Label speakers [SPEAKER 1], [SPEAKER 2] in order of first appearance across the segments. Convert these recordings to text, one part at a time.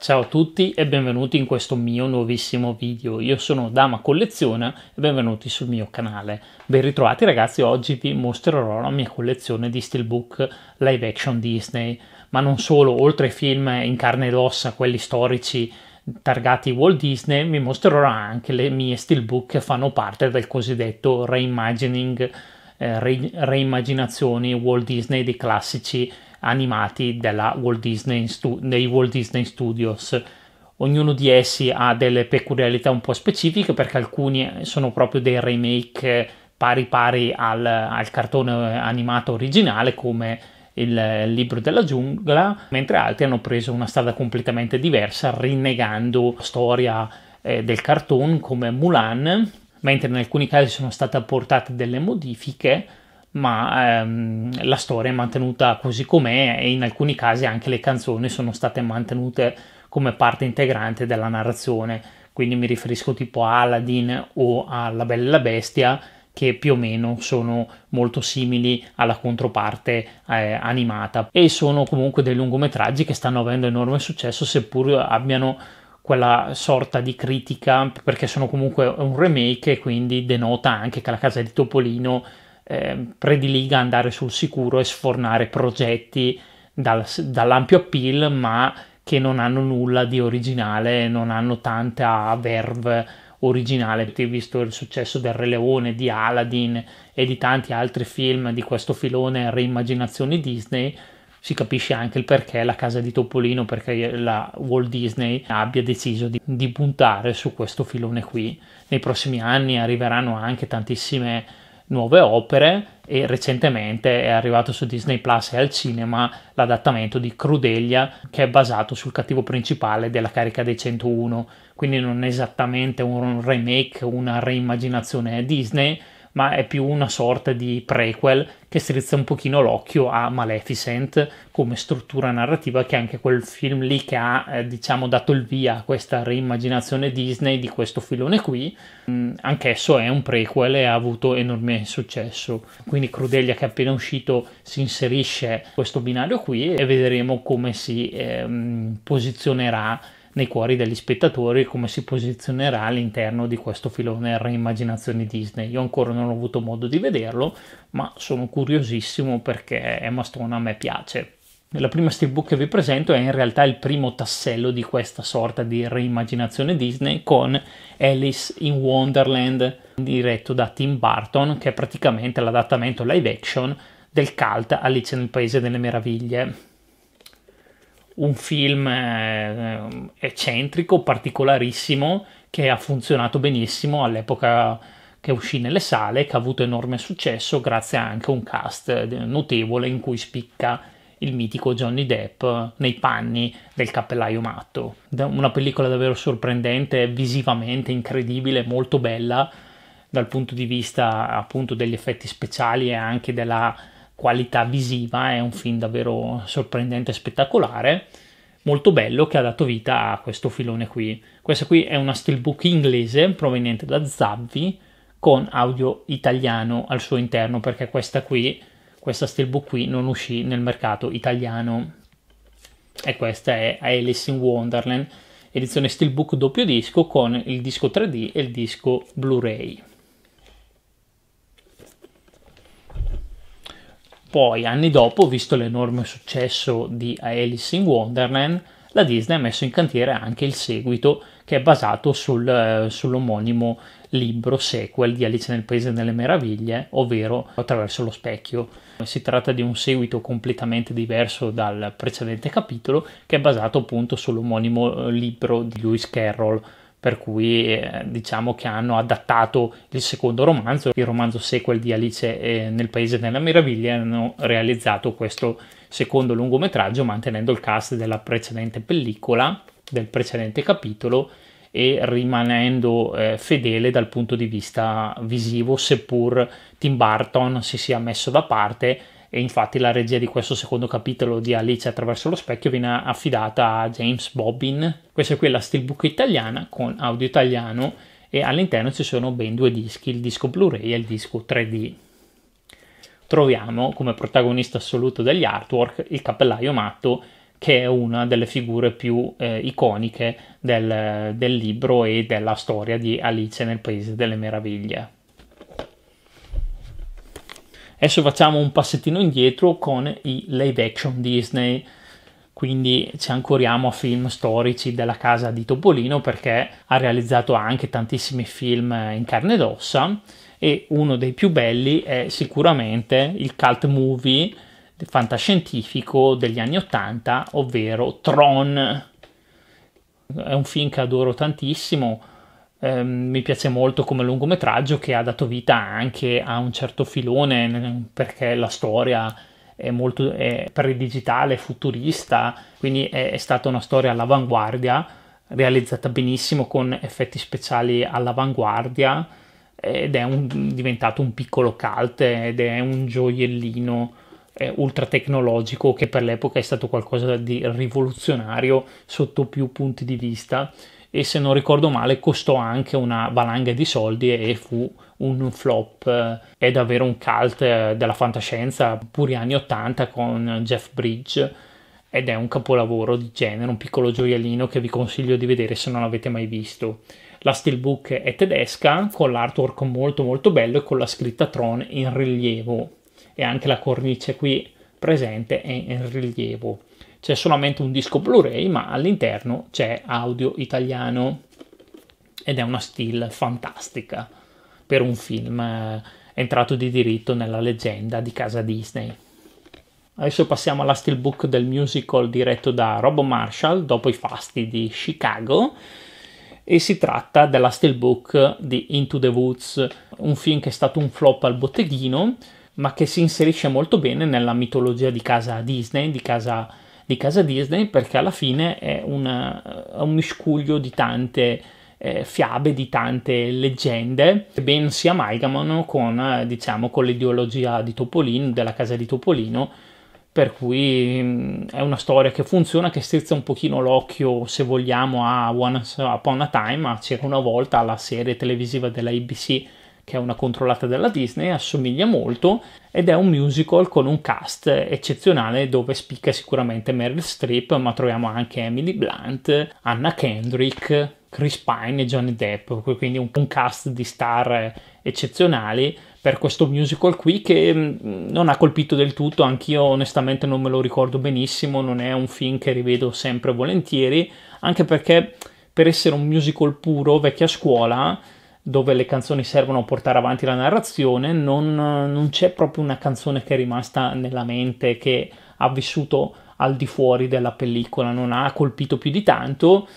[SPEAKER 1] Ciao a tutti e benvenuti in questo mio nuovissimo video. Io sono Dama Colleziona e benvenuti sul mio canale. Ben ritrovati ragazzi, oggi vi mostrerò la mia collezione di steelbook live action Disney, ma non solo, oltre ai film in carne ed ossa, quelli storici targati Walt Disney, vi mostrerò anche le mie steelbook che fanno parte del cosiddetto reimagining, eh, re- reimaginazioni Walt Disney dei classici animati Walt Stu- dei Walt Disney Studios. Ognuno di essi ha delle peculiarità un po' specifiche perché alcuni sono proprio dei remake eh, pari pari al, al cartone animato originale come il libro della giungla, mentre altri hanno preso una strada completamente diversa, rinnegando la storia eh, del cartone come Mulan, mentre in alcuni casi sono state apportate delle modifiche ma ehm, la storia è mantenuta così com'è e in alcuni casi anche le canzoni sono state mantenute come parte integrante della narrazione, quindi mi riferisco tipo a Aladdin o alla Bella e la Bestia che più o meno sono molto simili alla controparte eh, animata e sono comunque dei lungometraggi che stanno avendo enorme successo seppur abbiano quella sorta di critica perché sono comunque un remake e quindi denota anche che la casa di Topolino Ehm, prediliga andare sul sicuro e sfornare progetti dal, dall'ampio appeal, ma che non hanno nulla di originale, non hanno tanta verve originale. Avete visto il successo del Re Leone, di Aladdin e di tanti altri film di questo filone reimmaginazioni Disney. Si capisce anche il perché la casa di Topolino, perché la Walt Disney abbia deciso di, di puntare su questo filone qui. Nei prossimi anni arriveranno anche tantissime nuove opere e recentemente è arrivato su Disney Plus e al cinema l'adattamento di Crudelia che è basato sul cattivo principale della carica dei 101, quindi non è esattamente un remake, una reimmaginazione Disney, ma è più una sorta di prequel che strizza un pochino l'occhio a Maleficent come struttura narrativa che è anche quel film lì che ha eh, diciamo dato il via a questa reimmaginazione Disney di questo filone qui mm, anch'esso è un prequel e ha avuto enorme successo quindi Crudelia che è appena uscito si inserisce questo binario qui e vedremo come si eh, posizionerà nei cuori degli spettatori come si posizionerà all'interno di questo filone reimmaginazione Disney. Io ancora non ho avuto modo di vederlo, ma sono curiosissimo perché Emma Stone a me piace. La prima steelbook che vi presento è in realtà il primo tassello di questa sorta di reimmaginazione Disney con Alice in Wonderland, diretto da Tim Burton, che è praticamente l'adattamento live action del cult Alice nel Paese delle Meraviglie, un film eh, eh, eccentrico, particolarissimo, che ha funzionato benissimo all'epoca che uscì nelle sale, che ha avuto enorme successo grazie anche a un cast eh, notevole in cui spicca il mitico Johnny Depp nei panni del cappellaio matto. Una pellicola davvero sorprendente, visivamente incredibile, molto bella dal punto di vista appunto degli effetti speciali e anche della qualità visiva, è un film davvero sorprendente e spettacolare, molto bello che ha dato vita a questo filone qui. Questa qui è una steelbook inglese proveniente da Zabbi con audio italiano al suo interno perché questa qui, questa steelbook qui non uscì nel mercato italiano e questa è Alice in Wonderland edizione steelbook doppio disco con il disco 3D e il disco Blu-ray. Poi, anni dopo, visto l'enorme successo di Alice in Wonderland, la Disney ha messo in cantiere anche il seguito che è basato sul, eh, sull'omonimo libro sequel di Alice nel Paese delle Meraviglie, ovvero Attraverso lo specchio. Si tratta di un seguito completamente diverso dal precedente capitolo che è basato appunto sull'omonimo eh, libro di Lewis Carroll per cui eh, diciamo che hanno adattato il secondo romanzo, il romanzo sequel di Alice eh, nel Paese della Meraviglia, hanno realizzato questo secondo lungometraggio mantenendo il cast della precedente pellicola, del precedente capitolo e rimanendo eh, fedele dal punto di vista visivo, seppur Tim Burton si sia messo da parte e infatti la regia di questo secondo capitolo di Alice attraverso lo specchio viene affidata a James Bobbin. Questa è la steelbook italiana con audio italiano e all'interno ci sono ben due dischi, il disco Blu-ray e il disco 3D. Troviamo come protagonista assoluto degli artwork il cappellaio matto che è una delle figure più eh, iconiche del, del libro e della storia di Alice nel Paese delle Meraviglie. Adesso facciamo un passettino indietro con i live action Disney, quindi ci ancoriamo a film storici della casa di Topolino perché ha realizzato anche tantissimi film in carne ed ossa e uno dei più belli è sicuramente il cult movie fantascientifico degli anni 80, ovvero Tron. È un film che adoro tantissimo, Um, mi piace molto come lungometraggio che ha dato vita anche a un certo filone perché la storia è molto è predigitale, futurista, quindi è, è, stata una storia all'avanguardia, realizzata benissimo con effetti speciali all'avanguardia ed è un, diventato un piccolo cult ed è un gioiellino eh, ultra tecnologico che per l'epoca è stato qualcosa di rivoluzionario sotto più punti di vista e se non ricordo male costò anche una valanga di soldi e fu un flop, eh, è davvero un cult eh, della fantascienza puri anni 80 con Jeff Bridge ed è un capolavoro di genere, un piccolo gioiellino che vi consiglio di vedere se non l'avete mai visto. La steelbook è tedesca con l'artwork molto molto bello e con la scritta Tron in rilievo e anche la cornice qui presente è in rilievo c'è solamente un disco Blu-ray, ma all'interno c'è audio italiano ed è una still fantastica per un film eh, entrato di diritto nella leggenda di casa Disney. Adesso passiamo alla steelbook del musical diretto da Rob Marshall dopo i fasti di Chicago e si tratta della steelbook di Into the Woods, un film che è stato un flop al botteghino ma che si inserisce molto bene nella mitologia di casa Disney, di casa Disney di casa Disney perché alla fine è una, un miscuglio di tante eh, fiabe, di tante leggende che ben si amalgamano con, diciamo, con l'ideologia di Topolino, della casa di Topolino, per cui mm, è una storia che funziona, che strizza un pochino l'occhio, se vogliamo, a Once Upon a Time, a circa una volta la serie televisiva della ABC che è una controllata della Disney, assomiglia molto ed è un musical con un cast eccezionale dove spicca sicuramente Meryl Streep, ma troviamo anche Emily Blunt, Anna Kendrick, Chris Pine e Johnny Depp, quindi un, cast di star eccezionali per questo musical qui che mm, non ha colpito del tutto, anch'io onestamente non me lo ricordo benissimo, non è un film che rivedo sempre volentieri, anche perché per essere un musical puro, vecchia scuola, dove le canzoni servono a portare avanti la narrazione, non, non c'è proprio una canzone che è rimasta nella mente, che ha vissuto al di fuori della pellicola, non ha colpito più di tanto.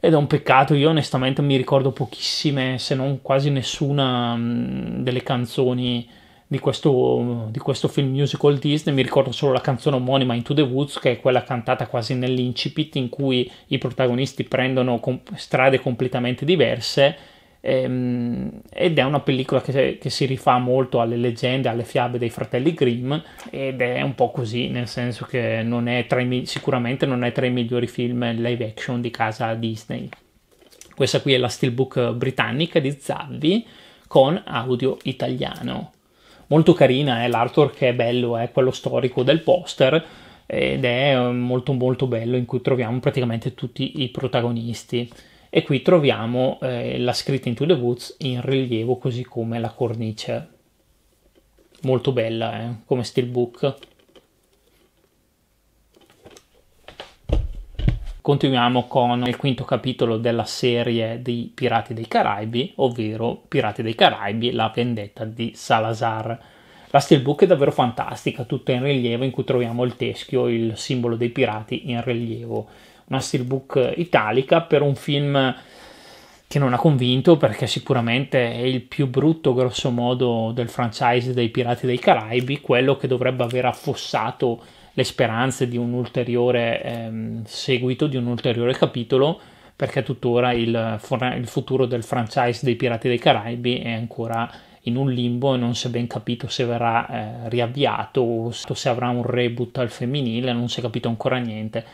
[SPEAKER 1] Ed è un peccato, io onestamente mi ricordo pochissime, se non quasi nessuna, mm, delle canzoni di questo, di questo, film musical Disney. Mi ricordo solo la canzone omonima Into the Woods, che è quella cantata quasi nell'incipit, in cui i protagonisti prendono strade completamente diverse Ehm, ed è una pellicola che, che, si rifà molto alle leggende, alle fiabe dei fratelli Grimm ed è un po' così, nel senso che non i, sicuramente non è tra i migliori film live action di casa Disney. Questa qui è la steelbook britannica di Zavvi con audio italiano. Molto carina, eh, l'artwork che è bello, è eh, quello storico del poster ed è molto molto bello in cui troviamo praticamente tutti i protagonisti e qui troviamo eh, la scritta Into the Woods in rilievo così come la cornice. Molto bella, eh? come steelbook. Continuiamo con il quinto capitolo della serie di Pirati dei Caraibi, ovvero Pirati dei Caraibi, la vendetta di Salazar. La steelbook è davvero fantastica, tutta in rilievo, in cui troviamo il teschio, il simbolo dei pirati in rilievo una steelbook Italica per un film che non ha convinto perché sicuramente è il più brutto grosso modo del franchise dei Pirati dei Caraibi, quello che dovrebbe aver affossato le speranze di un ulteriore ehm, seguito, di un ulteriore capitolo, perché tuttora il, il futuro del franchise dei Pirati dei Caraibi è ancora in un limbo e non si è ben capito se verrà eh, riavviato o se avrà un reboot al femminile, non si è capito ancora niente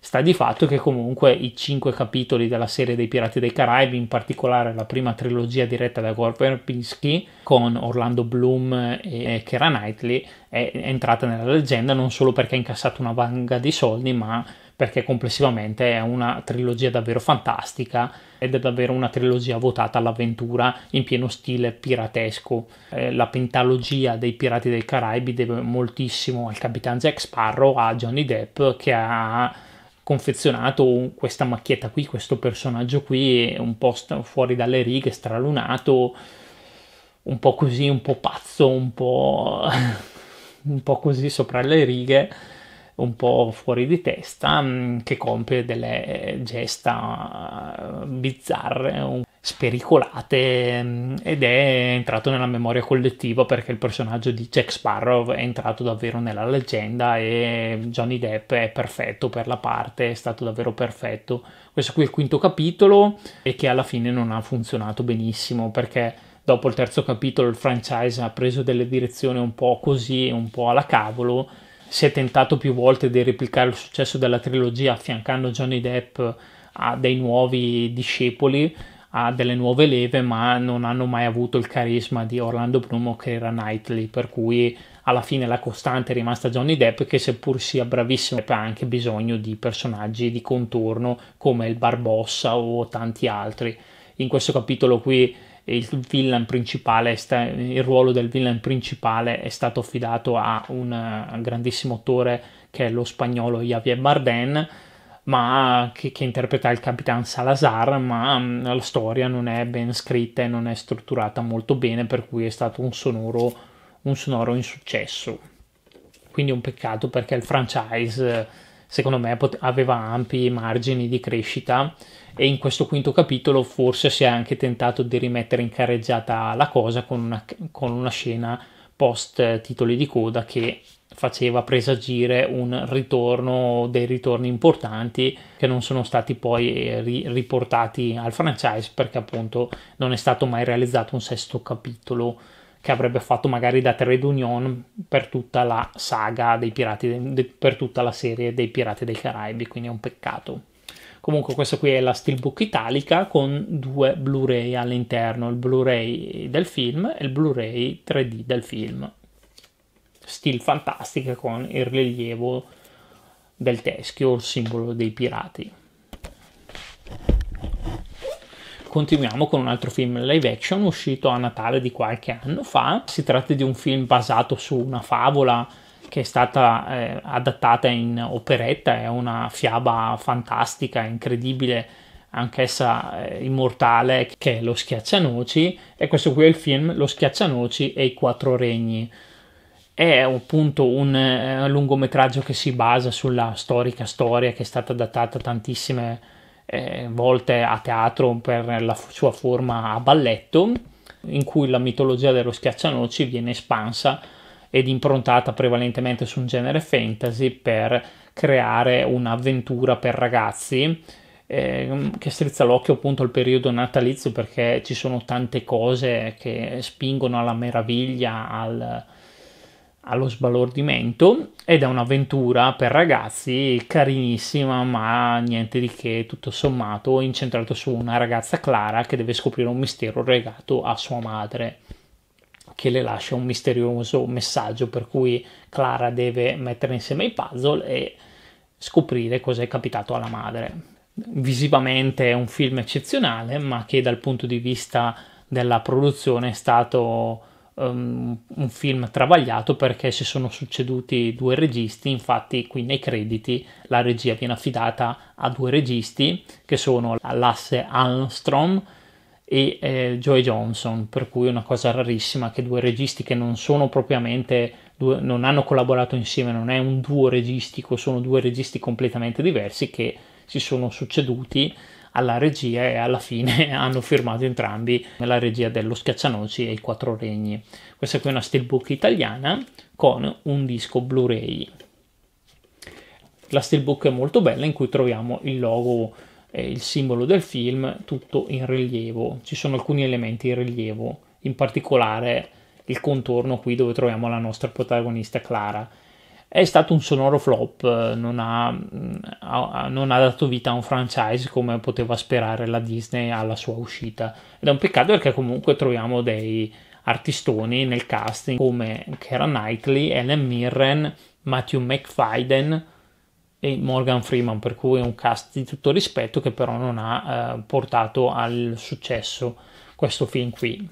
[SPEAKER 1] Sta di fatto che comunque i cinque capitoli della serie dei Pirati dei Caraibi, in particolare la prima trilogia diretta da Gore Pinsky con Orlando Bloom e Kara Knightley, è entrata nella leggenda non solo perché ha incassato una vanga di soldi, ma perché complessivamente è una trilogia davvero fantastica ed è davvero una trilogia votata all'avventura in pieno stile piratesco. Eh, la pentalogia dei Pirati dei Caraibi deve moltissimo al capitano Jack Sparrow, a Johnny Depp che ha confezionato questa macchietta qui, questo personaggio qui, un po' fuori dalle righe, stralunato, un po' così, un po' pazzo, un po', un po così sopra le righe, un po' fuori di testa, mm, che compie delle gesta eh, bizzarre. Un spericolate ehm, ed è entrato nella memoria collettiva perché il personaggio di Jack Sparrow è entrato davvero nella leggenda e Johnny Depp è perfetto per la parte, è stato davvero perfetto. Questo qui è il quinto capitolo e che alla fine non ha funzionato benissimo perché dopo il terzo capitolo il franchise ha preso delle direzioni un po' così, un po' alla cavolo. Si è tentato più volte di replicare il successo della trilogia affiancando Johnny Depp a dei nuovi discepoli ha delle nuove leve, ma non hanno mai avuto il carisma di Orlando Bloom che era Knightley, per cui alla fine la costante è rimasta Johnny Depp che seppur sia bravissimo ha anche bisogno di personaggi di contorno come il Barbossa o tanti altri. In questo capitolo qui il, sta, il ruolo del villain principale è stato affidato a un eh, grandissimo attore che è lo spagnolo Javier Bardem ma che, che, interpreta il Capitan Salazar, ma mm, la storia non è ben scritta e non è strutturata molto bene, per cui è stato un sonoro, un sonoro insuccesso. Quindi un peccato perché il franchise, secondo me, pot- aveva ampi margini di crescita e in questo quinto capitolo forse si è anche tentato di rimettere in carreggiata la cosa con una, con una scena post titoli di coda che faceva presagire un ritorno, dei ritorni importanti che non sono stati poi eh, ri- riportati al franchise perché appunto non è stato mai realizzato un sesto capitolo che avrebbe fatto magari da trade union per tutta la saga dei pirati, de- de- per tutta la serie dei pirati dei Caraibi, quindi è un peccato. Comunque questa qui è la Steelbook italica con due Blu-ray all'interno, il Blu-ray del film e il Blu-ray 3D del film still fantastica con il rilievo del teschio, il simbolo dei pirati. Continuiamo con un altro film live action uscito a Natale di qualche anno fa. Si tratta di un film basato su una favola che è stata eh, adattata in operetta, è una fiaba fantastica, incredibile, anch'essa eh, immortale, che è Lo Schiaccianoci. E questo qui è il film Lo Schiaccianoci e i Quattro Regni è appunto un eh, lungometraggio che si basa sulla storica storia che è stata adattata tantissime eh, volte a teatro per la f- sua forma a balletto, in cui la mitologia dello schiaccianoci viene espansa ed improntata prevalentemente su un genere fantasy per creare un'avventura per ragazzi eh, che strizza l'occhio appunto al periodo natalizio perché ci sono tante cose che spingono alla meraviglia, al, allo sbalordimento ed è un'avventura per ragazzi carinissima ma niente di che tutto sommato incentrato su una ragazza Clara che deve scoprire un mistero legato a sua madre che le lascia un misterioso messaggio per cui Clara deve mettere insieme i puzzle e scoprire cosa è capitato alla madre. Visivamente è un film eccezionale ma che dal punto di vista della produzione è stato um, un film travagliato perché si sono succeduti due registi, infatti qui nei crediti la regia viene affidata a due registi che sono Lasse Armstrong e eh, Joy Johnson, per cui è una cosa rarissima che due registi che non sono propriamente due, non hanno collaborato insieme, non è un duo registico, sono due registi completamente diversi che si sono succeduti alla regia e alla fine hanno firmato entrambi la regia dello Schiaccianoci e i Quattro Regni. Questa qui è una steelbook italiana con un disco Blu-ray. La steelbook è molto bella in cui troviamo il logo eh, il simbolo del film tutto in rilievo. Ci sono alcuni elementi in rilievo, in particolare il contorno qui dove troviamo la nostra protagonista Clara è stato un sonoro flop, non mm, ha, non ha, dato vita a un franchise come poteva sperare la Disney alla sua uscita. Ed è un peccato perché comunque troviamo dei artistoni nel casting come Kara Knightley, Ellen Mirren, Matthew McFadden e Morgan Freeman, per cui è un cast di tutto rispetto che però non ha eh, portato al successo questo film qui.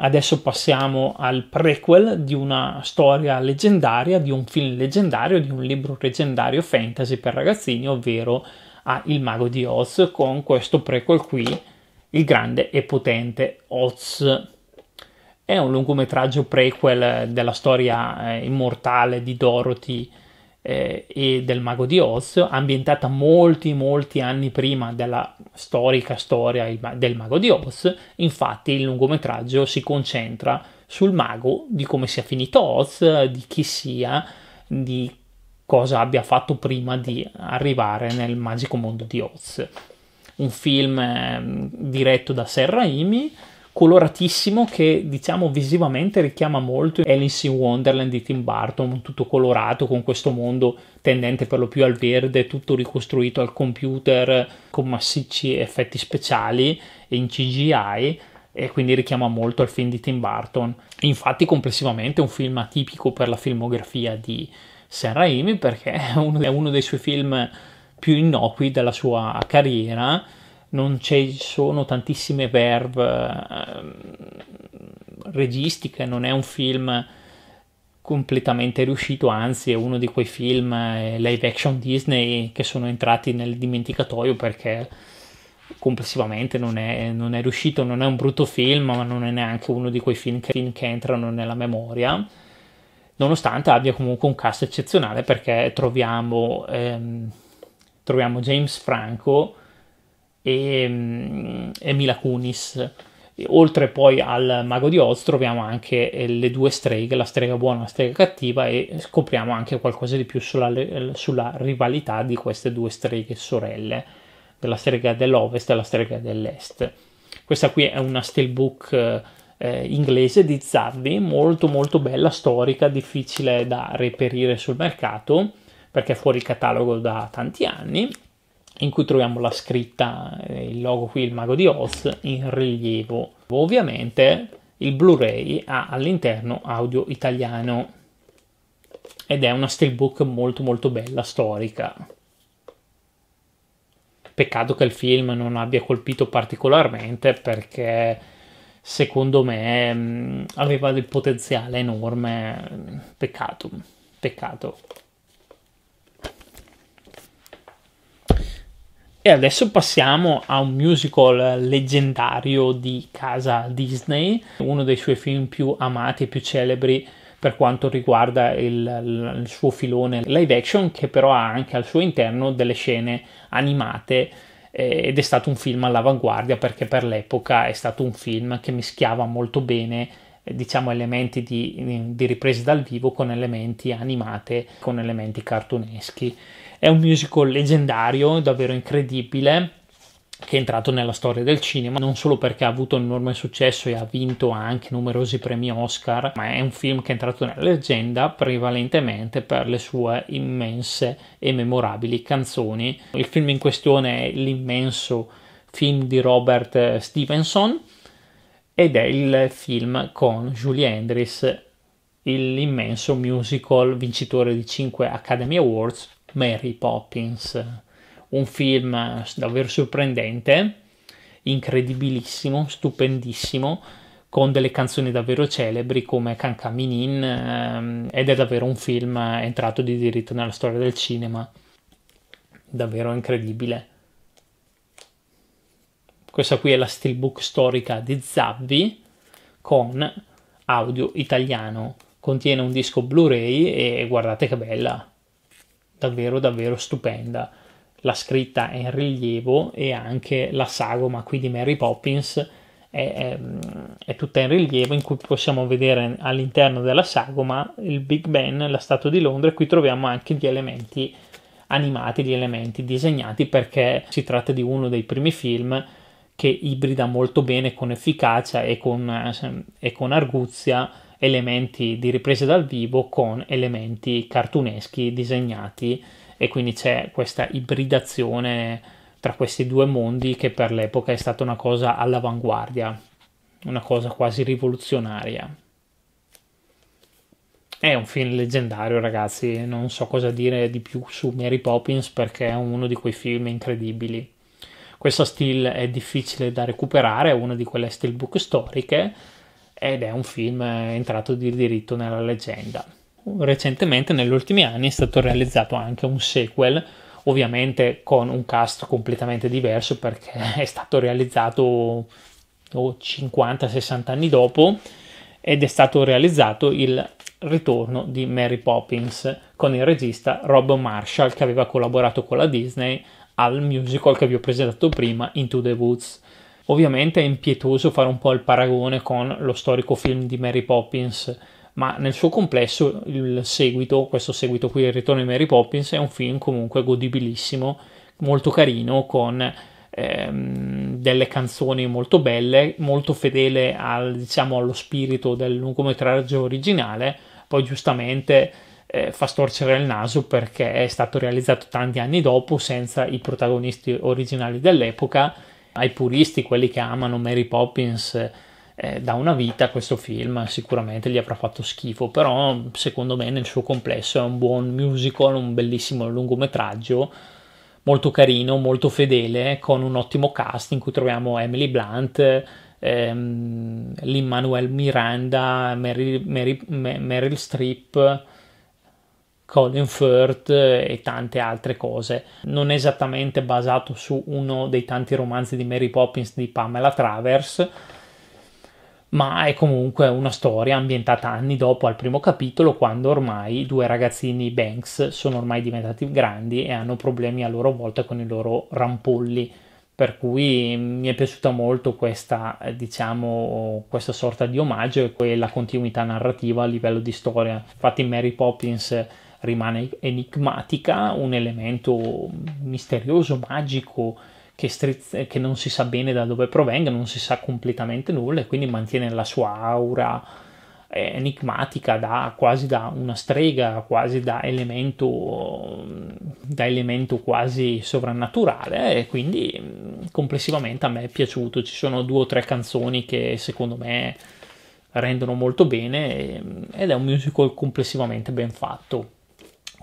[SPEAKER 1] Adesso passiamo al prequel di una storia leggendaria, di un film leggendario, di un libro leggendario fantasy per ragazzini, ovvero a ah, Il mago di Oz, con questo prequel qui, il grande e potente Oz. È un lungometraggio prequel della storia eh, immortale di Dorothy eh, e del Mago di Oz, ambientata molti molti anni prima della storica storia del Mago di Oz. Infatti il lungometraggio si concentra sul mago, di come sia finito Oz, di chi sia, di cosa abbia fatto prima di arrivare nel magico mondo di Oz. Un film eh, diretto da Serraimi, Raimi coloratissimo che diciamo visivamente richiama molto Alice in Wonderland di Tim Burton, tutto colorato con questo mondo tendente per lo più al verde, tutto ricostruito al computer con massicci effetti speciali e in CGI e quindi richiama molto al film di Tim Burton. Infatti complessivamente è un film atipico per la filmografia di Sam Raimi perché è uno dei suoi film più innocui della sua carriera non ci sono tantissime verve eh, registiche, non è un film completamente riuscito, anzi è uno di quei film eh, live action Disney che sono entrati nel dimenticatoio perché complessivamente non è, non è riuscito, non è un brutto film, ma non è neanche uno di quei film che, che entrano nella memoria, nonostante abbia comunque un cast eccezionale perché troviamo, ehm, troviamo James Franco, e, mm, e Mila Kunis. Oltre poi al Mago di Oz troviamo anche eh, le due streghe, la strega buona e la strega cattiva e scopriamo anche qualcosa di più sulla, sulla rivalità di queste due streghe sorelle, della strega dell'ovest e della strega dell'est. Questa qui è una steelbook eh, inglese di Zardi, molto molto bella, storica, difficile da reperire sul mercato perché è fuori catalogo da tanti anni in cui troviamo la scritta, eh, il logo qui, il mago di Oz, in rilievo. Ovviamente il Blu-ray ha all'interno audio italiano ed è una steelbook molto molto bella, storica. Peccato che il film non abbia colpito particolarmente perché secondo me mm, aveva del potenziale enorme. Peccato, peccato. E adesso passiamo a un musical leggendario di casa Disney, uno dei suoi film più amati e più celebri per quanto riguarda il, il suo filone live action, che però ha anche al suo interno delle scene animate eh, ed è stato un film all'avanguardia perché per l'epoca è stato un film che mischiava molto bene eh, diciamo elementi di, di riprese dal vivo con elementi animate, con elementi cartoneschi è un musical leggendario, davvero incredibile, che è entrato nella storia del cinema, non solo perché ha avuto un enorme successo e ha vinto anche numerosi premi Oscar, ma è un film che è entrato nella leggenda prevalentemente per le sue immense e memorabili canzoni. Il film in questione è l'immenso film di Robert Stevenson ed è il film con Julie Andrews, l'immenso musical vincitore di 5 Academy Awards Mary Poppins, un film davvero sorprendente, incredibilissimo, stupendissimo, con delle canzoni davvero celebri come Can Caminin ehm, ed è davvero un film entrato di diritto nella storia del cinema. Davvero incredibile. Questa qui è la steelbook storica di Zabbi con audio italiano. Contiene un disco Blu-ray e guardate che bella davvero davvero stupenda. La scritta è in rilievo e anche la sagoma qui di Mary Poppins è, è, è, tutta in rilievo in cui possiamo vedere all'interno della sagoma il Big Ben, la Statua di Londra e qui troviamo anche gli elementi animati, gli elementi disegnati perché si tratta di uno dei primi film che ibrida molto bene con efficacia e con, eh, e con arguzia elementi di riprese dal vivo con elementi cartuneschi disegnati e quindi c'è questa ibridazione tra questi due mondi che per l'epoca è stata una cosa all'avanguardia, una cosa quasi rivoluzionaria. È un film leggendario, ragazzi, non so cosa dire di più su Mary Poppins perché è uno di quei film incredibili. Questo still è difficile da recuperare, è una di quelle steelbook storiche ed è un film entrato di diritto nella leggenda. Recentemente, negli ultimi anni, è stato realizzato anche un sequel, ovviamente con un cast completamente diverso perché è stato realizzato oh, 50-60 anni dopo ed è stato realizzato il ritorno di Mary Poppins con il regista Rob Marshall che aveva collaborato con la Disney al musical che vi ho presentato prima, Into the Woods. Ovviamente è impietoso fare un po' il paragone con lo storico film di Mary Poppins, ma nel suo complesso il seguito, questo seguito qui, Il ritorno di Mary Poppins, è un film comunque godibilissimo, molto carino, con ehm, delle canzoni molto belle, molto fedele al, diciamo, allo spirito del lungometraggio originale, poi giustamente eh, fa storcere il naso perché è stato realizzato tanti anni dopo senza i protagonisti originali dell'epoca ai puristi, quelli che amano Mary Poppins eh, da una vita, questo film sicuramente gli avrà fatto schifo, però secondo me nel suo complesso è un buon musical, un bellissimo lungometraggio, molto carino, molto fedele, con un ottimo cast in cui troviamo Emily Blunt, ehm, Lin-Manuel Miranda, Meryl, Meryl, Meryl Streep, Colin Firth e tante altre cose. Non è esattamente basato su uno dei tanti romanzi di Mary Poppins di Pamela Travers, ma è comunque una storia ambientata anni dopo al primo capitolo, quando ormai due ragazzini Banks sono ormai diventati grandi e hanno problemi a loro volta con i loro rampolli. Per cui mi è piaciuta molto questa, eh, diciamo, questa sorta di omaggio e quella continuità narrativa a livello di storia. Infatti Mary Poppins rimane enigmatica, un elemento misterioso, magico, che, strizz- che non si sa bene da dove provenga, non si sa completamente nulla e quindi mantiene la sua aura eh, enigmatica da, quasi da una strega, quasi da elemento, da elemento quasi sovrannaturale e quindi mm, complessivamente a me è piaciuto. Ci sono due o tre canzoni che secondo me rendono molto bene mm, ed è un musical complessivamente ben fatto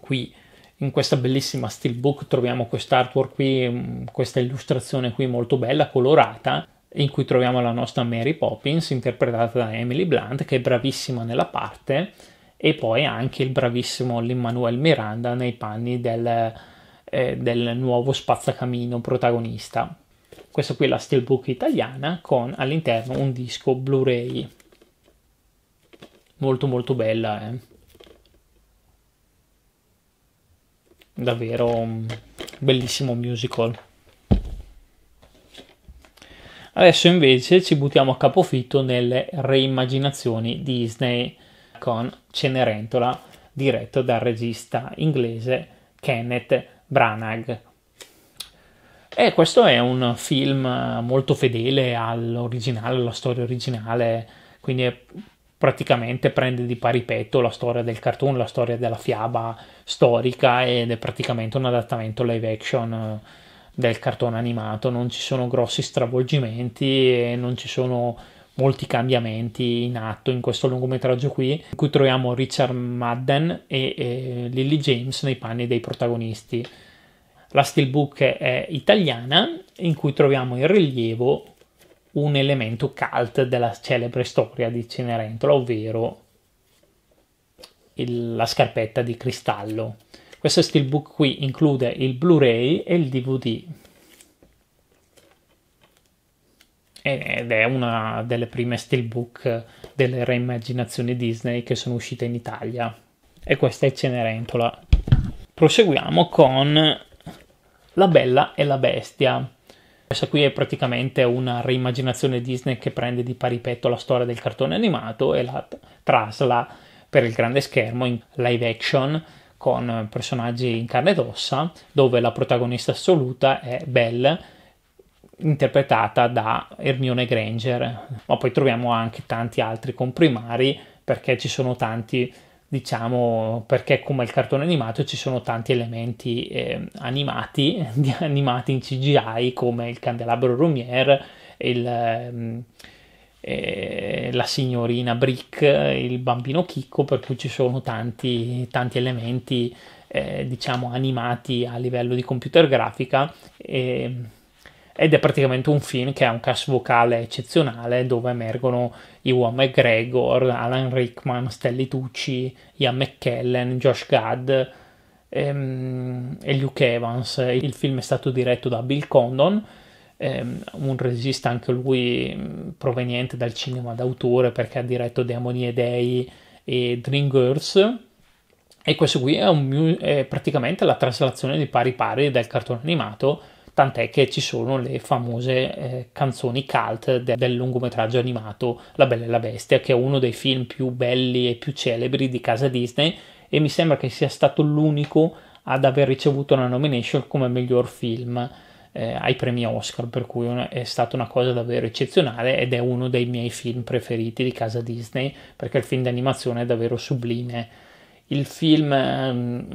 [SPEAKER 1] qui in questa bellissima steelbook troviamo quest'artwork qui, mm, questa illustrazione qui molto bella, colorata, in cui troviamo la nostra Mary Poppins interpretata da Emily Blunt che è bravissima nella parte e poi anche il bravissimo Lin-Manuel Miranda nei panni del, eh, del nuovo spazzacamino protagonista. Questa qui è la steelbook italiana con all'interno un disco Blu-ray. Molto molto bella, eh. davvero bellissimo musical. Adesso invece ci buttiamo a capofitto nelle reimmaginazioni Disney con Cenerentola, diretto dal regista inglese Kenneth Branagh. E questo è un film molto fedele all'originale, alla storia originale, quindi è praticamente prende di pari petto la storia del cartoon, la storia della fiaba storica ed è praticamente un adattamento live action eh, del cartone animato, non ci sono grossi stravolgimenti e non ci sono molti cambiamenti in atto in questo lungometraggio qui, in cui troviamo Richard Madden e, e Lily James nei panni dei protagonisti. La steelbook è italiana, in cui troviamo in rilievo un elemento cult della celebre storia di Cenerentola, ovvero il, la scarpetta di cristallo. Questo steelbook qui include il Blu-ray e il DVD. Ed è una delle prime steelbook delle reimmaginazioni Disney che sono uscite in Italia. E questa è Cenerentola. Proseguiamo con La Bella e la Bestia. Questa qui è praticamente una reimmaginazione Disney che prende di pari petto la storia del cartone animato e la trasla per il grande schermo in live action con personaggi in carne ed ossa, dove la protagonista assoluta è Belle, interpretata da Hermione Granger. Ma poi troviamo anche tanti altri comprimari perché ci sono tanti diciamo perché come il cartone animato ci sono tanti elementi eh, animati, animati in CGI come il candelabro Lumière, il, ehm, eh, la signorina Brick, il bambino Chicco, per cui ci sono tanti, tanti elementi eh, diciamo animati a livello di computer grafica. E, ehm, ed è praticamente un film che ha un cast vocale eccezionale dove emergono Iwan McGregor, Alan Rickman, Stanley Tucci, Ian McKellen, Josh Gad ehm, e Luke Evans. Il film è stato diretto da Bill Condon, ehm, un regista anche lui proveniente dal cinema d'autore perché ha diretto Demoni e Dei e Dream Girls. E questo qui è, un, è praticamente la traslazione di pari pari del cartone animato tant'è che ci sono le famose eh, canzoni cult de- del lungometraggio animato La Bella e la Bestia, che è uno dei film più belli e più celebri di casa Disney e mi sembra che sia stato l'unico ad aver ricevuto una nomination come miglior film eh, ai premi Oscar, per cui è stata una cosa davvero eccezionale ed è uno dei miei film preferiti di casa Disney, perché il film d'animazione è davvero sublime il film ehm,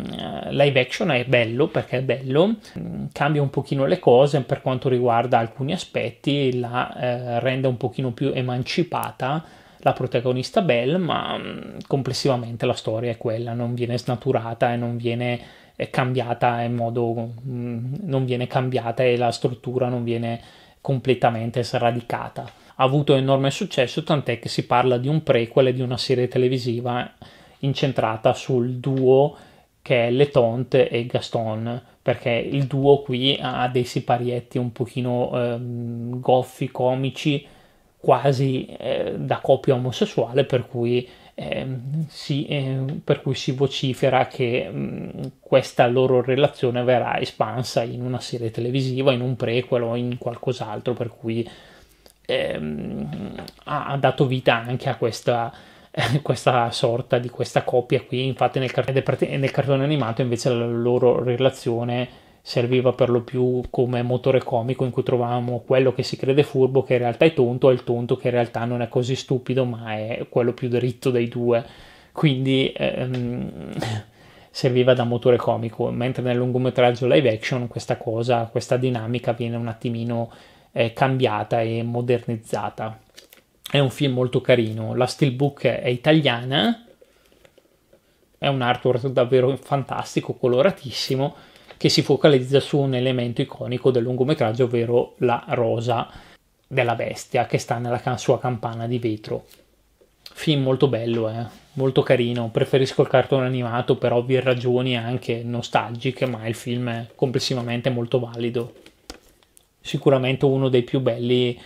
[SPEAKER 1] eh, live action è bello perché è bello, mm, cambia un pochino le cose per quanto riguarda alcuni aspetti, la eh, rende un pochino più emancipata la protagonista Belle, ma mm, complessivamente la storia è quella, non viene snaturata e non viene eh, cambiata in modo mm, non viene cambiata e la struttura non viene completamente sradicata. Ha avuto enorme successo, tant'è che si parla di un prequel e di una serie televisiva incentrata sul duo che è Letonte e Gaston, perché il duo qui ha dei siparietti un pochino eh, goffi, comici, quasi eh, da coppia omosessuale, per cui, eh, si, ehm, per cui si, vocifera che mh, mm, questa loro relazione verrà espansa in una serie televisiva, in un prequel o in qualcos'altro, per cui ehm, ha dato vita anche a questa questa sorta di questa coppia qui, infatti nel, cart- nel cartone animato invece la loro relazione serviva per lo più come motore comico in cui trovavamo quello che si crede furbo che in realtà è tonto e il tonto che in realtà non è così stupido ma è quello più dritto dei due quindi ehm, serviva da motore comico mentre nel lungometraggio live action questa cosa questa dinamica viene un attimino eh, cambiata e modernizzata è un film molto carino, la steelbook è italiana, è un artwork davvero fantastico, coloratissimo, che si focalizza su un elemento iconico del lungometraggio, ovvero la rosa della bestia che sta nella can- sua campana di vetro. Film molto bello, eh? molto carino, preferisco il cartone animato per ovvie ragioni anche nostalgiche, ma il film è complessivamente molto valido. Sicuramente uno dei più belli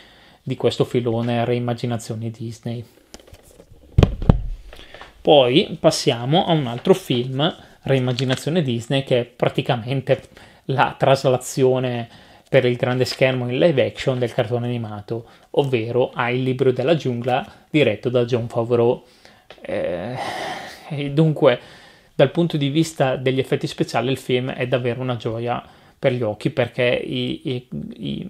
[SPEAKER 1] di questo filone reimmaginazioni Disney. Poi passiamo a un altro film, reimmaginazione Disney, che è praticamente la traslazione per il grande schermo in live action del cartone animato, ovvero ha Il libro della giungla diretto da John Favreau. Eh, e dunque, dal punto di vista degli effetti speciali, il film è davvero una gioia per gli occhi perché, i, i, i,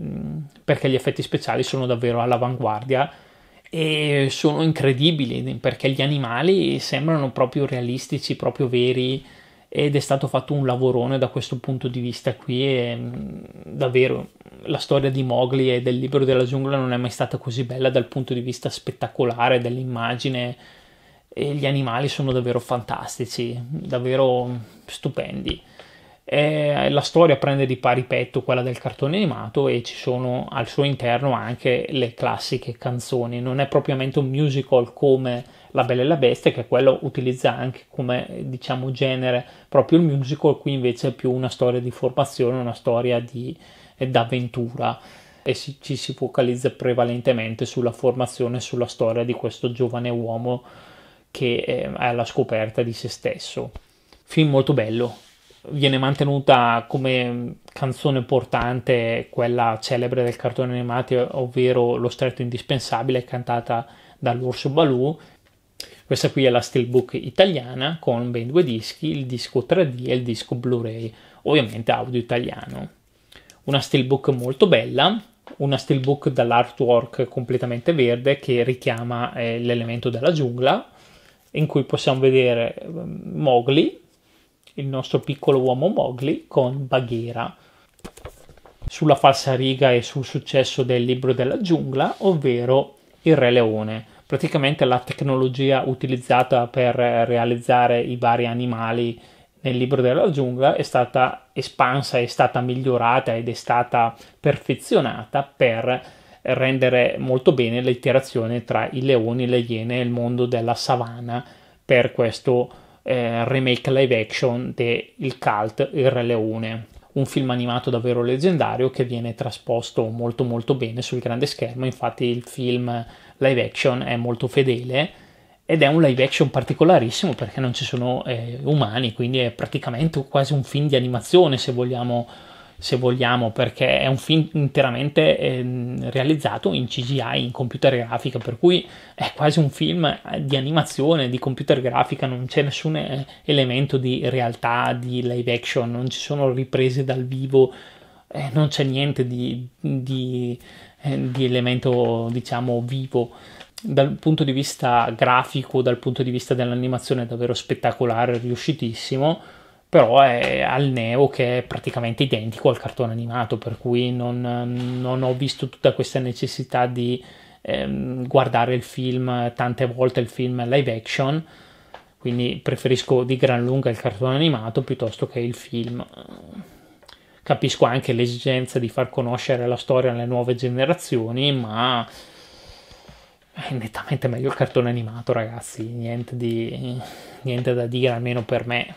[SPEAKER 1] perché gli effetti speciali sono davvero all'avanguardia e sono incredibili perché gli animali sembrano proprio realistici, proprio veri ed è stato fatto un lavorone da questo punto di vista qui e davvero la storia di Mowgli e del libro della giungla non è mai stata così bella dal punto di vista spettacolare dell'immagine e gli animali sono davvero fantastici, davvero stupendi eh, la storia prende di pari petto quella del cartone animato e ci sono al suo interno anche le classiche canzoni. Non è propriamente un musical come La Bella e la Bestia, che quello utilizza anche come diciamo genere proprio il musical, qui invece è più una storia di formazione, una storia di, eh, d'avventura e si, ci si focalizza prevalentemente sulla formazione, e sulla storia di questo giovane uomo che eh, è alla scoperta di se stesso. Film molto bello, viene mantenuta come canzone portante quella celebre del cartone animato, ovvero Lo stretto indispensabile, cantata dall'Urso Balù. Questa qui è la steelbook italiana con ben due dischi, il disco 3D e il disco Blu-ray, ovviamente audio italiano. Una steelbook molto bella, una steelbook dall'artwork completamente verde che richiama eh, l'elemento della giungla, in cui possiamo vedere ehm, Mowgli il nostro piccolo uomo Mowgli con Baghera sulla falsa riga e sul successo del libro della giungla, ovvero il Re Leone. Praticamente la tecnologia utilizzata per realizzare i vari animali nel libro della giungla è stata espansa, è stata migliorata ed è stata perfezionata per rendere molto bene l'interazione tra i leoni, le iene e il mondo della savana per questo eh, remake live action di Il Cult, Il Re Leone, un film animato davvero leggendario che viene trasposto molto molto bene sul grande schermo, infatti il film live action è molto fedele ed è un live action particolarissimo perché non ci sono eh, umani, quindi è praticamente quasi un film di animazione se vogliamo se vogliamo, perché è un film interamente eh, realizzato in CGI, in computer grafica, per cui è quasi un film eh, di animazione, di computer grafica, non c'è nessun eh, elemento di realtà, di live action, non ci sono riprese dal vivo, eh, non c'è niente di, di, eh, di elemento, diciamo, vivo dal punto di vista grafico, dal punto di vista dell'animazione è davvero spettacolare, riuscitissimo però è al neo che è praticamente identico al cartone animato, per cui non, non ho visto tutta questa necessità di ehm, guardare il film tante volte, il film live action, quindi preferisco di gran lunga il cartone animato piuttosto che il film. Capisco anche l'esigenza di far conoscere la storia alle nuove generazioni, ma è nettamente meglio il cartone animato, ragazzi, niente, di, niente da dire, almeno per me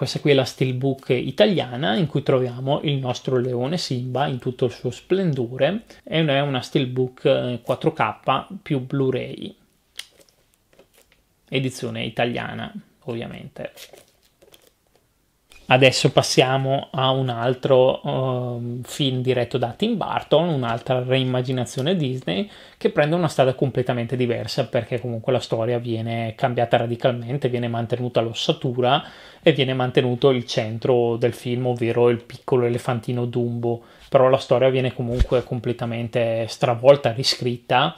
[SPEAKER 1] questa qui è la steelbook italiana in cui troviamo il nostro leone Simba in tutto il suo splendore e è una steelbook 4K eh, più Blu-ray edizione italiana ovviamente Adesso passiamo a un altro um, film diretto da Tim Burton, un'altra reimmaginazione Disney che prende una strada completamente diversa perché comunque la storia viene cambiata radicalmente, viene mantenuta l'ossatura e viene mantenuto il centro del film, ovvero il piccolo elefantino Dumbo, però la storia viene comunque completamente stravolta, riscritta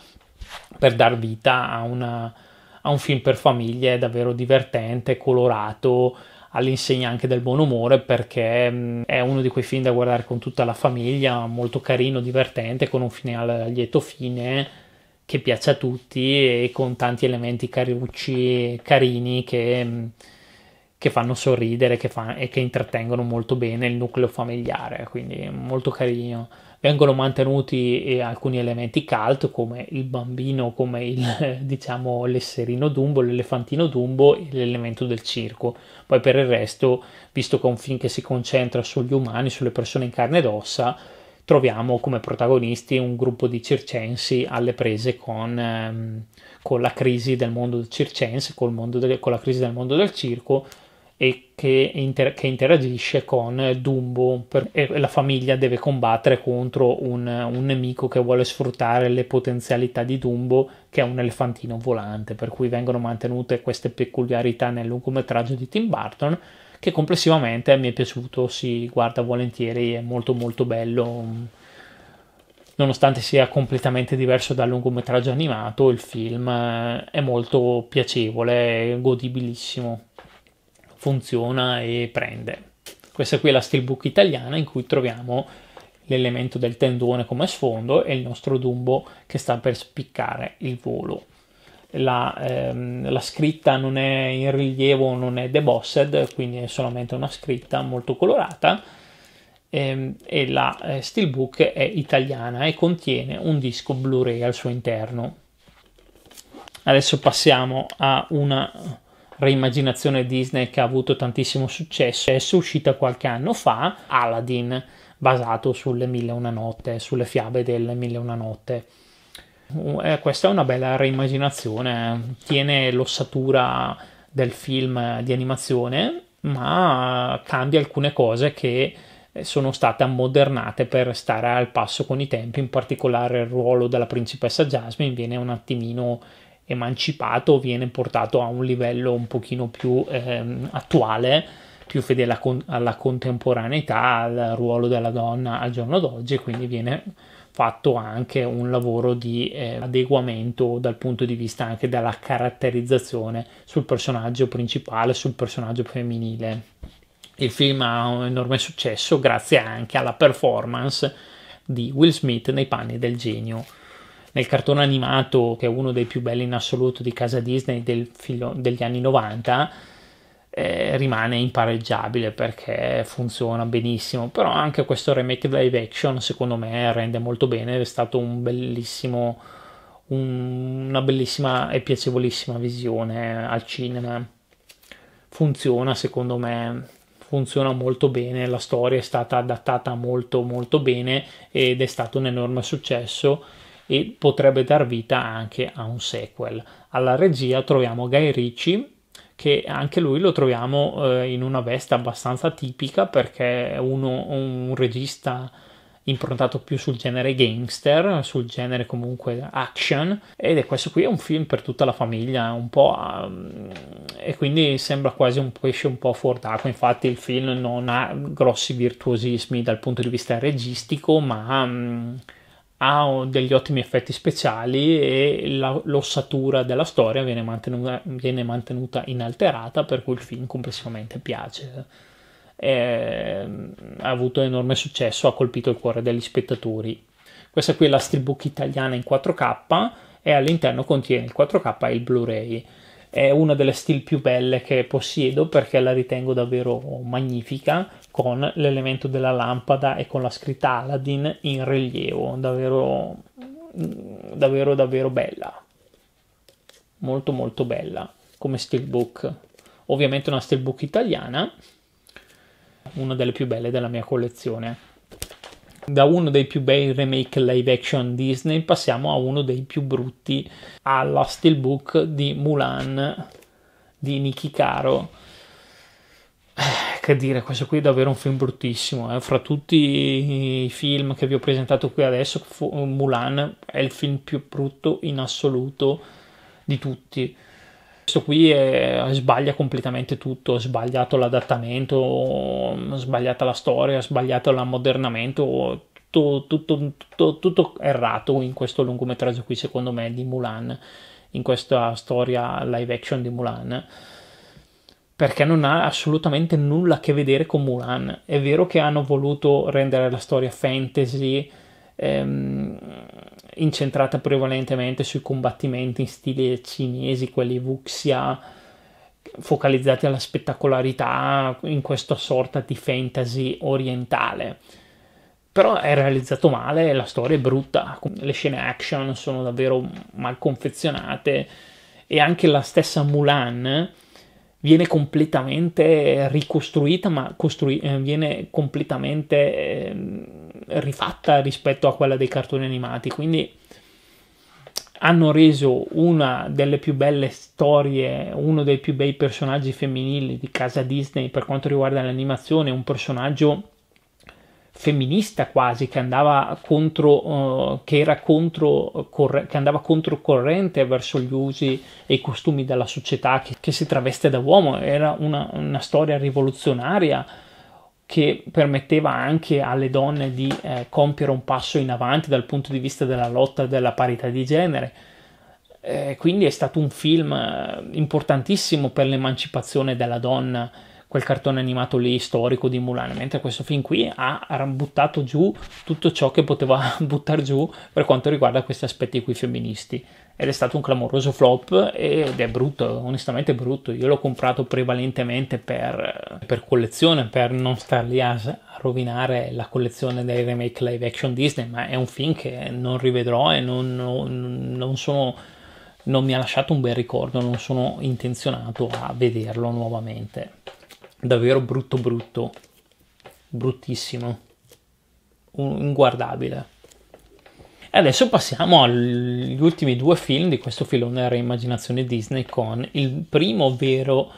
[SPEAKER 1] per dar vita a, una, a un film per famiglie davvero divertente, colorato all'insegna anche del buon umore perché mm, è uno di quei film da guardare con tutta la famiglia, molto carino, divertente, con un finale a lieto fine che piace a tutti e con tanti elementi carucci, carini che, mm, che fanno sorridere che fa, e che intrattengono molto bene il nucleo familiare, quindi molto carino vengono mantenuti eh, alcuni elementi cult come il bambino, come il, diciamo, l'esserino Dumbo, l'elefantino Dumbo e l'elemento del circo. Poi per il resto, visto che è un film che si concentra sugli umani, sulle persone in carne ed ossa, troviamo come protagonisti un gruppo di circensi alle prese con, ehm, con la crisi del mondo circense, del, con la crisi del mondo del circo, e che, inter- che interagisce con Dumbo per- e la famiglia deve combattere contro un, un, nemico che vuole sfruttare le potenzialità di Dumbo che è un elefantino volante per cui vengono mantenute queste peculiarità nel lungometraggio di Tim Burton che complessivamente mi è piaciuto, si guarda volentieri, è molto molto bello nonostante sia completamente diverso dal lungometraggio animato, il film è molto piacevole, godibilissimo funziona e prende. Questa qui è la steelbook italiana in cui troviamo l'elemento del tendone come sfondo e il nostro Dumbo che sta per spiccare il volo. La, ehm, la, scritta non è in rilievo, non è debossed, quindi è solamente una scritta molto colorata ehm, e la eh, steelbook è italiana e contiene un disco Blu-ray al suo interno. Adesso passiamo a una reimmaginazione Disney che ha avuto tantissimo successo, è uscita qualche anno fa, Aladdin, basato sulle Mille Una Notte, sulle fiabe delle Mille Una Notte. Eh, questa è una bella reimmaginazione, tiene l'ossatura del film di animazione, ma cambia alcune cose che sono state ammodernate per stare al passo con i tempi, in particolare il ruolo della principessa Jasmine viene un attimino emancipato viene portato a un livello un pochino più ehm, attuale, più fedele alla, contemporaneità, al ruolo della donna al giorno d'oggi, quindi viene fatto anche un lavoro di eh, adeguamento dal punto di vista anche della caratterizzazione sul personaggio principale, sul personaggio femminile. Il film ha un enorme successo grazie anche alla performance di Will Smith nei panni del genio nel cartone animato, che è uno dei più belli in assoluto di casa Disney del filo, degli anni 90, eh, rimane impareggiabile perché funziona benissimo. Però anche questo remake live action, secondo me, rende molto bene. È stato un bellissimo, un, una bellissima e piacevolissima visione al cinema. Funziona, secondo me, funziona molto bene. La storia è stata adattata molto, molto bene ed è stato un enorme successo e potrebbe dar vita anche a un sequel. Alla regia troviamo Guy Ricci che anche lui lo troviamo eh, in una veste abbastanza tipica perché è uno, un regista improntato più sul genere gangster, sul genere comunque action ed è questo qui è un film per tutta la famiglia, un po' um, e quindi sembra quasi un pesce un po' fuor d'acqua, infatti il film non ha grossi virtuosismi dal punto di vista registico, ma um, ha degli ottimi effetti speciali e l'ossatura della storia viene mantenuta, viene mantenuta, inalterata, per cui il film complessivamente piace. È, ehm, ha avuto enorme successo, ha colpito il cuore degli spettatori. Questa qui è la Steelbook italiana in 4K e all'interno contiene il 4K e il Blu-ray. È una delle steel più belle che possiedo perché la ritengo davvero magnifica con l'elemento della lampada e con la scritta Aladdin in rilievo, davvero davvero davvero bella. Molto molto bella come steelbook. Ovviamente una steelbook italiana, una delle più belle della mia collezione. Da uno dei più bei remake live action Disney passiamo a uno dei più brutti alla steelbook di Mulan di Nikki Caro che dire, questo qui è davvero un film bruttissimo. Eh. Fra tutti i film che vi ho presentato qui adesso, Mulan è il film più brutto in assoluto di tutti. Questo qui è, sbaglia completamente tutto, ha sbagliato l'adattamento, ha sbagliata la storia, ha sbagliato l'ammodernamento, tutto, tutto, tutto, tutto, errato in questo lungometraggio qui secondo me di Mulan, in questa storia live action di Mulan perché non ha assolutamente nulla a che vedere con Mulan. È vero che hanno voluto rendere la storia fantasy ehm, incentrata prevalentemente sui combattimenti in stile cinesi, quelli wuxia, focalizzati alla spettacolarità in questa sorta di fantasy orientale. Però è realizzato male, la storia è brutta, le scene action sono davvero mal confezionate e anche la stessa Mulan viene completamente ricostruita, ma costru- eh, viene completamente eh, rifatta rispetto a quella dei cartoni animati. Quindi hanno reso una delle più belle storie, uno dei più bei personaggi femminili di casa Disney per quanto riguarda l'animazione, un personaggio femminista quasi che andava contro, uh, che era contro, corre- che andava controcorrente verso gli usi e i costumi della società che, che si traveste da uomo, era una, una, storia rivoluzionaria che permetteva anche alle donne di eh, compiere un passo in avanti dal punto di vista della lotta della parità di genere. Eh, quindi è stato un film eh, importantissimo per l'emancipazione della donna quel cartone animato lì storico di Mulan, mentre questo film qui ha buttato giù tutto ciò che poteva buttare giù per quanto riguarda questi aspetti qui femministi. Ed è stato un clamoroso flop ed è brutto, onestamente brutto. Io l'ho comprato prevalentemente per, per collezione, per non star lì a, rovinare la collezione dei remake live action Disney, ma è un film che non rivedrò e non, non, non sono non mi ha lasciato un bel ricordo, non sono intenzionato a vederlo nuovamente davvero brutto brutto, bruttissimo, inguardabile. E adesso passiamo agli ultimi due film di questo filone Reimmaginazione Disney con il primo vero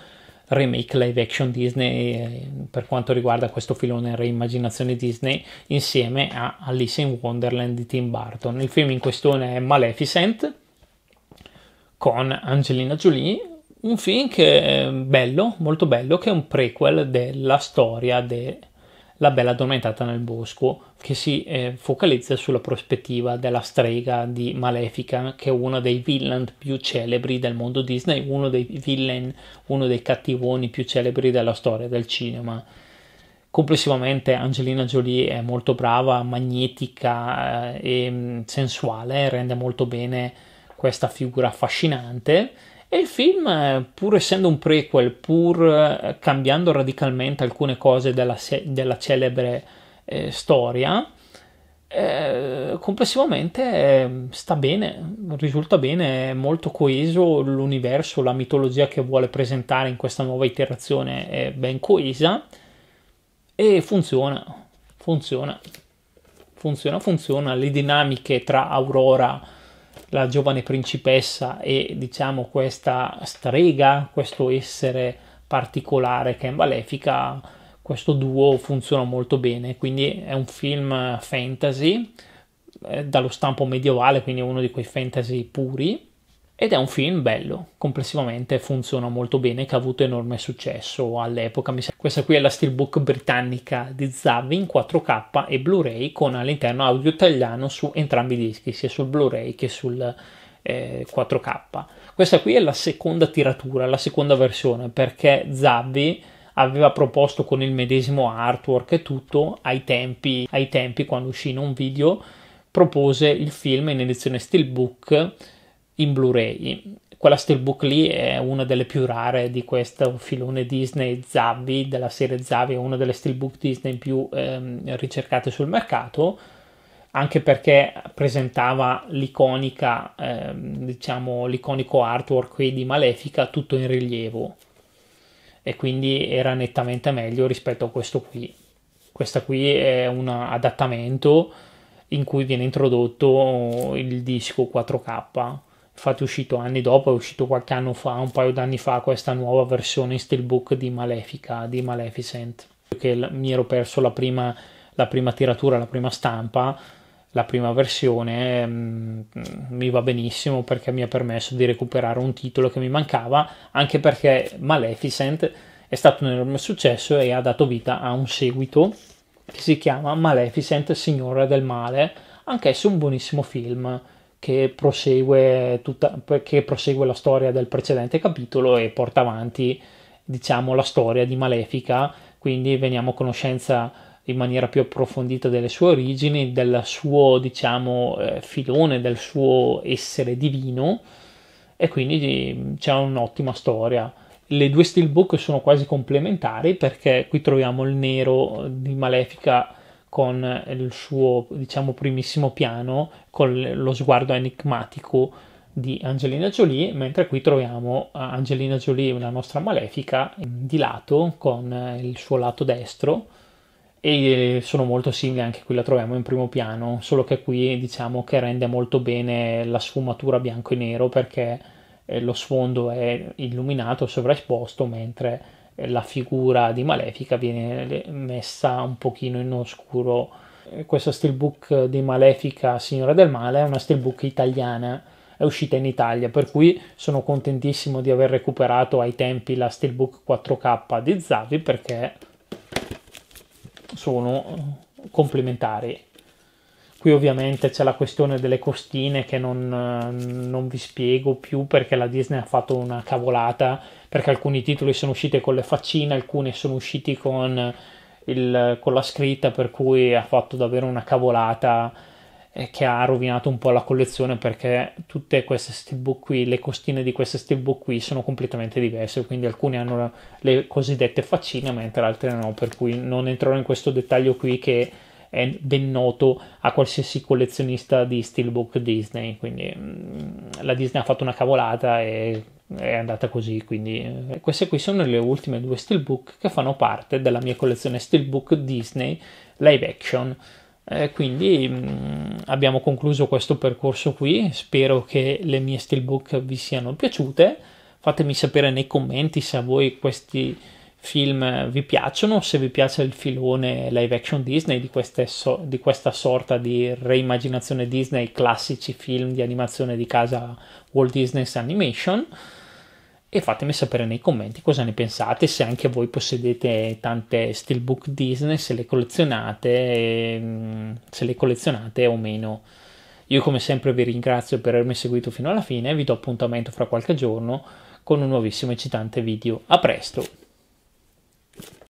[SPEAKER 1] remake live action Disney eh, per quanto riguarda questo filone Reimmaginazione Disney insieme a Alice in Wonderland di Tim Burton. Il film in questione è Maleficent con Angelina Jolie un film che è bello, molto bello, che è un prequel della storia della Bella Addormentata nel Bosco, che si eh, focalizza sulla prospettiva della strega di Malefica, che è uno dei villain più celebri del mondo Disney, uno dei villain, uno dei cattivoni più celebri della storia del cinema. Complessivamente Angelina Jolie è molto brava, magnetica eh, e mm, sensuale, rende molto bene questa figura affascinante e il film, eh, pur essendo un prequel, pur eh, cambiando radicalmente alcune cose della, se- della celebre eh, storia, eh, complessivamente eh, sta bene, risulta bene, è molto coeso l'universo, la mitologia che vuole presentare in questa nuova iterazione è ben coesa e funziona, funziona, funziona, funziona, le dinamiche tra Aurora e la giovane principessa e diciamo questa strega, questo essere particolare che è Malefica, questo duo funziona molto bene, quindi è un film fantasy eh, dallo stampo medievale, quindi è uno di quei fantasy puri ed è un film bello, complessivamente funziona molto bene, che ha avuto enorme successo all'epoca. Mi questa qui è la steelbook britannica di Zavi in 4K e Blu-ray con all'interno audio italiano su entrambi i dischi, sia sul Blu-ray che sul eh, 4K. Questa qui è la seconda tiratura, la seconda versione, perché Zavi aveva proposto con il medesimo artwork e tutto ai tempi, ai tempi quando uscì in un video propose il film in edizione steelbook in Blu-ray. Quella steelbook lì è una delle più rare di questo filone Disney Zavi, della serie Zavi, è una delle steelbook Disney più ehm, ricercate sul mercato, anche perché presentava l'iconica, ehm, diciamo, l'iconico artwork di Malefica tutto in rilievo e quindi era nettamente meglio rispetto a questo qui. Questa qui è un adattamento in cui viene introdotto il disco 4K infatti è uscito anni dopo, è uscito qualche anno fa, un paio d'anni fa, questa nuova versione in steelbook di Malefica, di Maleficent, che mi ero perso la prima, la prima tiratura, la prima stampa, la prima versione mh, mm, mi va benissimo perché mi ha permesso di recuperare un titolo che mi mancava, anche perché Maleficent è stato un enorme successo e ha dato vita a un seguito che si chiama Maleficent Signora del Male, anch'esso un buonissimo film che prosegue, tutta, che prosegue la storia del precedente capitolo e porta avanti diciamo la storia di Malefica quindi veniamo a conoscenza in maniera più approfondita delle sue origini, del suo diciamo eh, filone, del suo essere divino e quindi c'è un'ottima storia. Le due steelbook sono quasi complementari perché qui troviamo il nero di Malefica con il suo, diciamo, primissimo piano, con lo sguardo enigmatico di Angelina Jolie, mentre qui troviamo eh, Angelina Jolie, la nostra malefica, di lato con eh, il suo lato destro e sono molto simili anche qui la troviamo in primo piano, solo che qui diciamo che rende molto bene la sfumatura bianco e nero perché eh, lo sfondo è illuminato, sovraesposto, mentre eh, la figura di Malefica viene messa un pochino in oscuro. Eh, questo steelbook di Malefica Signora del Male è una steelbook italiana, è uscita in Italia, per cui sono contentissimo di aver recuperato ai tempi la steelbook 4K di Zavi perché sono eh, complementari Qui ovviamente c'è la questione delle costine che non, eh, non, vi spiego più perché la Disney ha fatto una cavolata, perché alcuni titoli sono usciti con le faccine, alcuni sono usciti con, il, con la scritta, per cui ha fatto davvero una cavolata che ha rovinato un po' la collezione perché tutte queste steelbook qui, le costine di queste steelbook qui sono completamente diverse, quindi alcune hanno le cosiddette faccine mentre altre no, per cui non entrerò in questo dettaglio qui che è ben noto a qualsiasi collezionista di steelbook Disney, quindi mm, la Disney ha fatto una cavolata e è andata così, quindi eh, queste qui sono le ultime due steelbook che fanno parte della mia collezione steelbook Disney live action. Eh, quindi mh, mm, abbiamo concluso questo percorso qui, spero che le mie steelbook vi siano piaciute, fatemi sapere nei commenti se a voi questi film vi piacciono, se vi piace il filone live action Disney di, so- di questa sorta di reimmaginazione Disney, classici film di animazione di casa Walt Disney Animation e fatemi sapere nei commenti cosa ne pensate, se anche voi possedete tante steelbook Disney, se le collezionate, mm, se le collezionate o meno. Io come sempre vi ringrazio per avermi seguito fino alla fine e vi do appuntamento fra qualche giorno con un nuovissimo eccitante video. A presto!